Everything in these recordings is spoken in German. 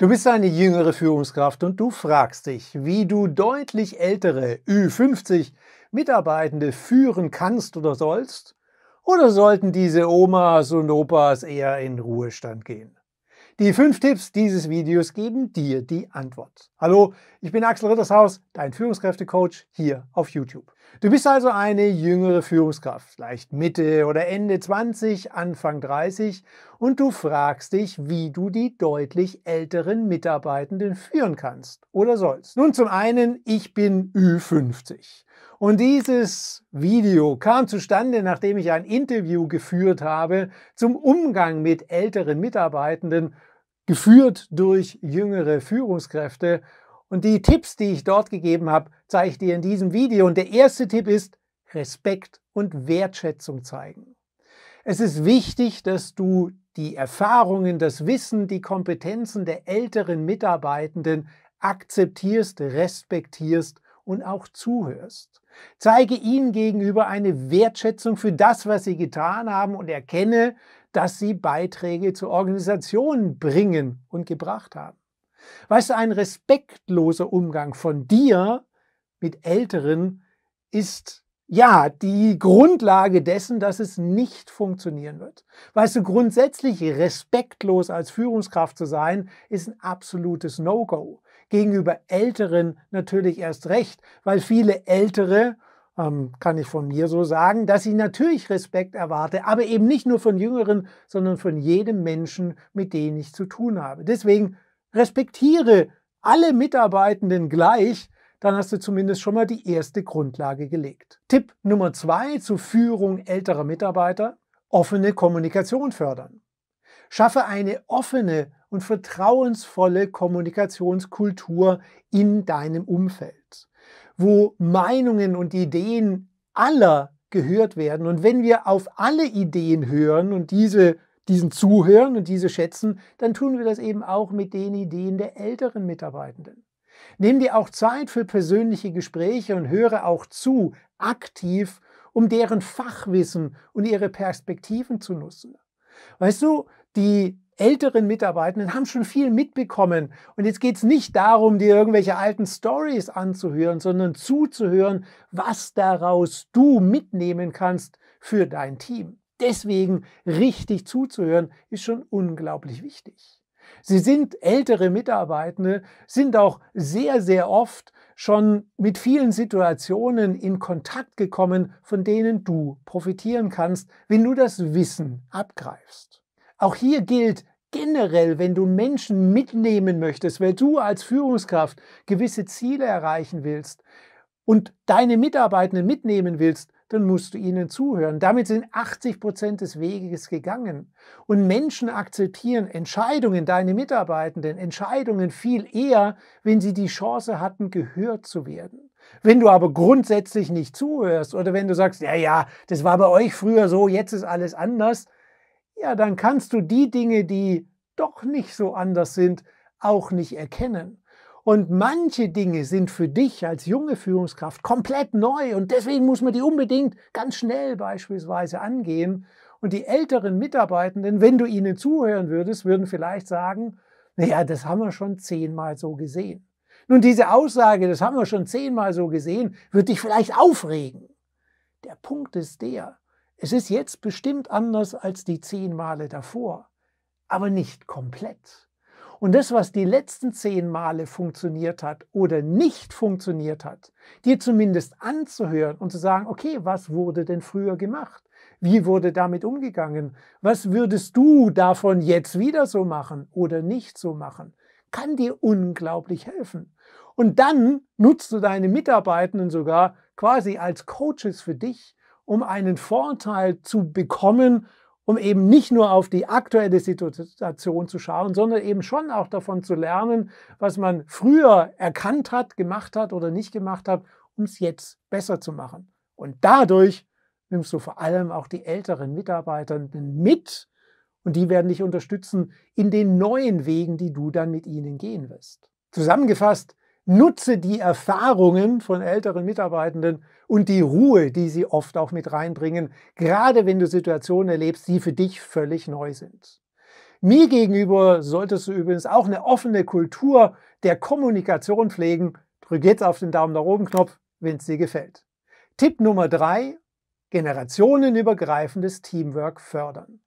Du bist eine jüngere Führungskraft und du fragst dich, wie du deutlich ältere Ü50 Mitarbeitende führen kannst oder sollst? Oder sollten diese Omas und Opas eher in Ruhestand gehen? Die fünf Tipps dieses Videos geben dir die Antwort. Hallo, ich bin Axel Rittershaus, dein Führungskräftecoach hier auf YouTube. Du bist also eine jüngere Führungskraft, vielleicht Mitte oder Ende 20, Anfang 30 und du fragst dich, wie du die deutlich älteren Mitarbeitenden führen kannst oder sollst. Nun zum einen, ich bin Ü50. Und dieses Video kam zustande, nachdem ich ein Interview geführt habe zum Umgang mit älteren Mitarbeitenden, geführt durch jüngere Führungskräfte. Und die Tipps, die ich dort gegeben habe, zeige ich dir in diesem Video. Und der erste Tipp ist Respekt und Wertschätzung zeigen. Es ist wichtig, dass du die Erfahrungen, das Wissen, die Kompetenzen der älteren Mitarbeitenden akzeptierst, respektierst und auch zuhörst. Zeige ihnen gegenüber eine Wertschätzung für das, was sie getan haben und erkenne, dass sie Beiträge zur Organisation bringen und gebracht haben. Weißt du, ein respektloser Umgang von dir mit Älteren ist ja, die Grundlage dessen, dass es nicht funktionieren wird. Weißt du, grundsätzlich respektlos als Führungskraft zu sein, ist ein absolutes No-Go. Gegenüber Älteren natürlich erst recht, weil viele Ältere, ähm, kann ich von mir so sagen, dass ich natürlich Respekt erwarte, aber eben nicht nur von Jüngeren, sondern von jedem Menschen, mit dem ich zu tun habe. Deswegen respektiere alle Mitarbeitenden gleich, dann hast du zumindest schon mal die erste Grundlage gelegt. Tipp Nummer zwei zur Führung älterer Mitarbeiter, offene Kommunikation fördern. Schaffe eine offene und vertrauensvolle Kommunikationskultur in deinem Umfeld, wo Meinungen und Ideen aller gehört werden. Und wenn wir auf alle Ideen hören und diese diesen zuhören und diese schätzen, dann tun wir das eben auch mit den Ideen der älteren Mitarbeitenden. Nimm dir auch Zeit für persönliche Gespräche und höre auch zu, aktiv, um deren Fachwissen und ihre Perspektiven zu nutzen. Weißt du, die älteren Mitarbeitenden haben schon viel mitbekommen. Und jetzt geht es nicht darum, dir irgendwelche alten Stories anzuhören, sondern zuzuhören, was daraus du mitnehmen kannst für dein Team. Deswegen richtig zuzuhören ist schon unglaublich wichtig. Sie sind ältere Mitarbeitende, sind auch sehr, sehr oft schon mit vielen Situationen in Kontakt gekommen, von denen du profitieren kannst, wenn du das Wissen abgreifst. Auch hier gilt generell, wenn du Menschen mitnehmen möchtest, weil du als Führungskraft gewisse Ziele erreichen willst und deine Mitarbeitenden mitnehmen willst, dann musst du ihnen zuhören. Damit sind 80 Prozent des Weges gegangen. Und Menschen akzeptieren Entscheidungen, deine Mitarbeitenden, Entscheidungen viel eher, wenn sie die Chance hatten, gehört zu werden. Wenn du aber grundsätzlich nicht zuhörst oder wenn du sagst, ja, ja, das war bei euch früher so, jetzt ist alles anders, ja, dann kannst du die Dinge, die doch nicht so anders sind, auch nicht erkennen. Und manche Dinge sind für dich als junge Führungskraft komplett neu und deswegen muss man die unbedingt ganz schnell beispielsweise angehen. Und die älteren Mitarbeitenden, wenn du ihnen zuhören würdest, würden vielleicht sagen, naja, das haben wir schon zehnmal so gesehen. Nun, diese Aussage, das haben wir schon zehnmal so gesehen, wird dich vielleicht aufregen. Der Punkt ist der, es ist jetzt bestimmt anders als die zehn Male davor, aber nicht komplett. Und das, was die letzten zehn Male funktioniert hat oder nicht funktioniert hat, dir zumindest anzuhören und zu sagen, okay, was wurde denn früher gemacht? Wie wurde damit umgegangen? Was würdest du davon jetzt wieder so machen oder nicht so machen? Kann dir unglaublich helfen. Und dann nutzt du deine Mitarbeitenden sogar quasi als Coaches für dich, um einen Vorteil zu bekommen um eben nicht nur auf die aktuelle Situation zu schauen, sondern eben schon auch davon zu lernen, was man früher erkannt hat, gemacht hat oder nicht gemacht hat, um es jetzt besser zu machen. Und dadurch nimmst du vor allem auch die älteren Mitarbeitenden mit und die werden dich unterstützen in den neuen Wegen, die du dann mit ihnen gehen wirst. Zusammengefasst nutze die Erfahrungen von älteren Mitarbeitenden und die Ruhe, die sie oft auch mit reinbringen, gerade wenn du Situationen erlebst, die für dich völlig neu sind. Mir gegenüber solltest du übrigens auch eine offene Kultur der Kommunikation pflegen. Drück jetzt auf den Daumen nach oben Knopf, wenn es dir gefällt. Tipp Nummer drei: Generationenübergreifendes Teamwork fördern.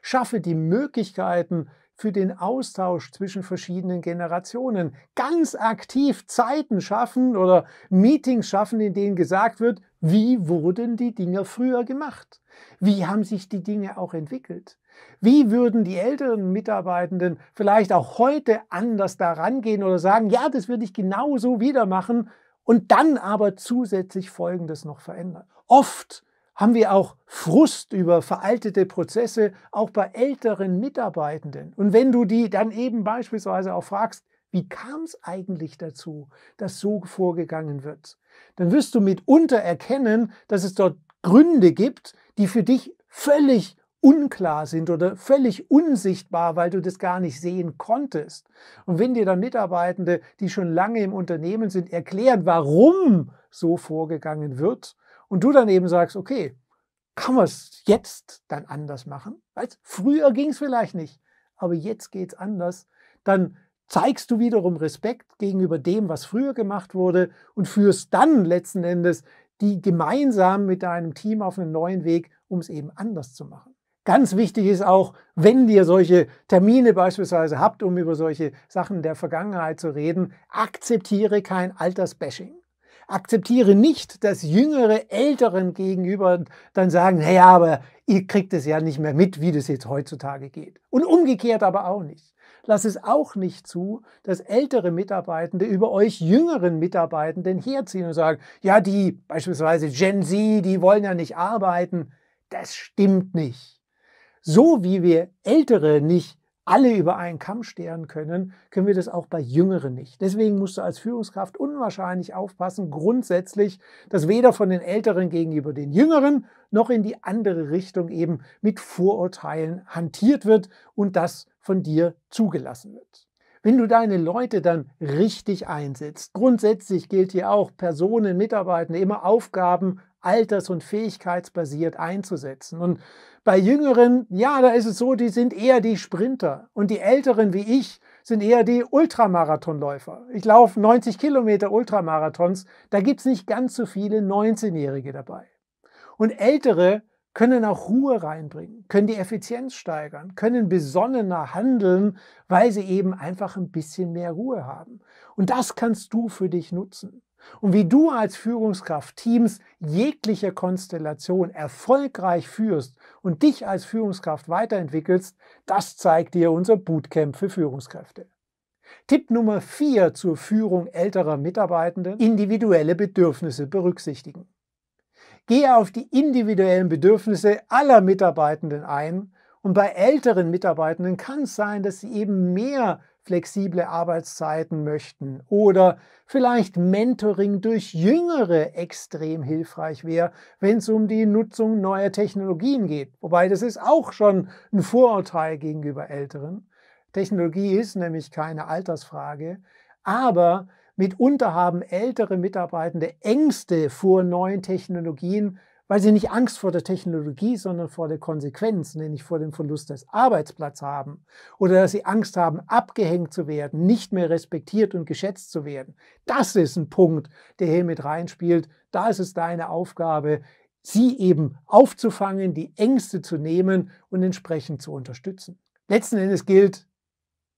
Schaffe die Möglichkeiten, für den Austausch zwischen verschiedenen Generationen. Ganz aktiv Zeiten schaffen oder Meetings schaffen, in denen gesagt wird, wie wurden die Dinge früher gemacht? Wie haben sich die Dinge auch entwickelt? Wie würden die älteren Mitarbeitenden vielleicht auch heute anders daran gehen oder sagen, ja, das würde ich genauso wieder machen und dann aber zusätzlich Folgendes noch verändern? Oft haben wir auch Frust über veraltete Prozesse, auch bei älteren Mitarbeitenden. Und wenn du die dann eben beispielsweise auch fragst, wie kam es eigentlich dazu, dass so vorgegangen wird, dann wirst du mitunter erkennen, dass es dort Gründe gibt, die für dich völlig unklar sind oder völlig unsichtbar, weil du das gar nicht sehen konntest. Und wenn dir dann Mitarbeitende, die schon lange im Unternehmen sind, erklären, warum so vorgegangen wird, und du dann eben sagst, okay, kann man es jetzt dann anders machen? Weil früher ging es vielleicht nicht, aber jetzt geht es anders. Dann zeigst du wiederum Respekt gegenüber dem, was früher gemacht wurde und führst dann letzten Endes die gemeinsam mit deinem Team auf einen neuen Weg, um es eben anders zu machen. Ganz wichtig ist auch, wenn ihr solche Termine beispielsweise habt, um über solche Sachen der Vergangenheit zu reden, akzeptiere kein Altersbashing akzeptiere nicht, dass Jüngere Älteren gegenüber dann sagen, naja, aber ihr kriegt es ja nicht mehr mit, wie das jetzt heutzutage geht. Und umgekehrt aber auch nicht. Lass es auch nicht zu, dass ältere Mitarbeitende über euch jüngeren Mitarbeitenden herziehen und sagen, ja, die beispielsweise Gen Z, die wollen ja nicht arbeiten. Das stimmt nicht. So wie wir Ältere nicht alle über einen Kamm scheren können, können wir das auch bei Jüngeren nicht. Deswegen musst du als Führungskraft unwahrscheinlich aufpassen, grundsätzlich, dass weder von den Älteren gegenüber den Jüngeren noch in die andere Richtung eben mit Vorurteilen hantiert wird und das von dir zugelassen wird. Wenn du deine Leute dann richtig einsetzt, grundsätzlich gilt hier auch Personen, Mitarbeitende immer Aufgaben alters- und fähigkeitsbasiert einzusetzen. Und bei Jüngeren, ja, da ist es so, die sind eher die Sprinter und die Älteren wie ich sind eher die Ultramarathonläufer. Ich laufe 90 Kilometer Ultramarathons, da gibt es nicht ganz so viele 19-Jährige dabei. Und Ältere können auch Ruhe reinbringen, können die Effizienz steigern, können besonnener handeln, weil sie eben einfach ein bisschen mehr Ruhe haben. Und das kannst du für dich nutzen und wie du als Führungskraft Teams jeglicher Konstellation erfolgreich führst und dich als Führungskraft weiterentwickelst, das zeigt dir unser Bootcamp für Führungskräfte. Tipp Nummer 4 zur Führung älterer Mitarbeitenden: individuelle Bedürfnisse berücksichtigen. Gehe auf die individuellen Bedürfnisse aller Mitarbeitenden ein und bei älteren Mitarbeitenden kann es sein, dass sie eben mehr flexible Arbeitszeiten möchten oder vielleicht Mentoring durch Jüngere extrem hilfreich wäre, wenn es um die Nutzung neuer Technologien geht. Wobei das ist auch schon ein Vorurteil gegenüber Älteren. Technologie ist nämlich keine Altersfrage, aber mitunter haben ältere Mitarbeitende Ängste vor neuen Technologien, weil sie nicht Angst vor der Technologie, sondern vor der Konsequenz, nämlich vor dem Verlust des Arbeitsplatzes haben oder dass sie Angst haben, abgehängt zu werden, nicht mehr respektiert und geschätzt zu werden. Das ist ein Punkt, der hier mit reinspielt. Da ist es deine Aufgabe, sie eben aufzufangen, die Ängste zu nehmen und entsprechend zu unterstützen. Letzten Endes gilt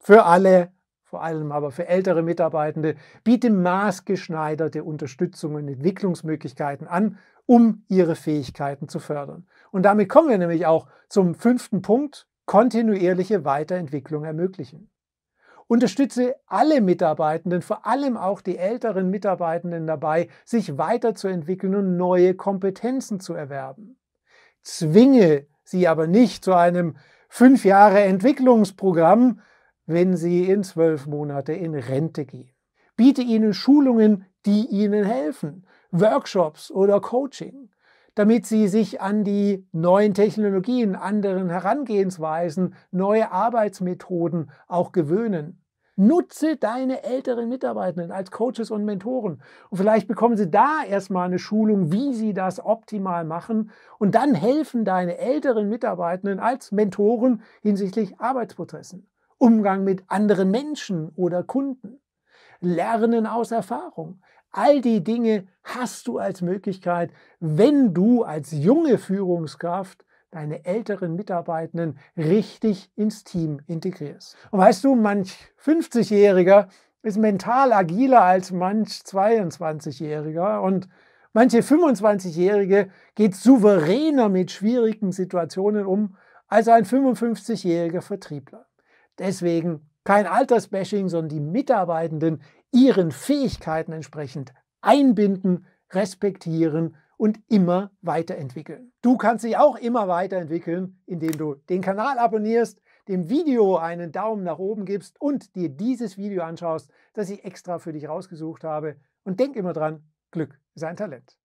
für alle, vor allem aber für ältere Mitarbeitende, biete maßgeschneiderte Unterstützung und Entwicklungsmöglichkeiten an, um ihre Fähigkeiten zu fördern. Und damit kommen wir nämlich auch zum fünften Punkt, kontinuierliche Weiterentwicklung ermöglichen. Unterstütze alle Mitarbeitenden, vor allem auch die älteren Mitarbeitenden dabei, sich weiterzuentwickeln und neue Kompetenzen zu erwerben. Zwinge sie aber nicht zu einem fünf Jahre Entwicklungsprogramm, wenn sie in zwölf Monate in Rente gehen. Biete ihnen Schulungen, die ihnen helfen. Workshops oder Coaching, damit sie sich an die neuen Technologien, anderen Herangehensweisen, neue Arbeitsmethoden auch gewöhnen. Nutze deine älteren Mitarbeitenden als Coaches und Mentoren. Und vielleicht bekommen sie da erstmal eine Schulung, wie sie das optimal machen. Und dann helfen deine älteren Mitarbeitenden als Mentoren hinsichtlich Arbeitsprozessen, Umgang mit anderen Menschen oder Kunden. Lernen aus Erfahrung. All die Dinge hast du als Möglichkeit, wenn du als junge Führungskraft deine älteren Mitarbeitenden richtig ins Team integrierst. Und weißt du, manch 50-Jähriger ist mental agiler als manch 22-Jähriger und manche 25-Jährige geht souveräner mit schwierigen Situationen um als ein 55-jähriger Vertriebler. Deswegen kein Altersbashing, sondern die Mitarbeitenden ihren Fähigkeiten entsprechend einbinden, respektieren und immer weiterentwickeln. Du kannst dich auch immer weiterentwickeln, indem du den Kanal abonnierst, dem Video einen Daumen nach oben gibst und dir dieses Video anschaust, das ich extra für dich rausgesucht habe. Und denk immer dran, Glück ist ein Talent.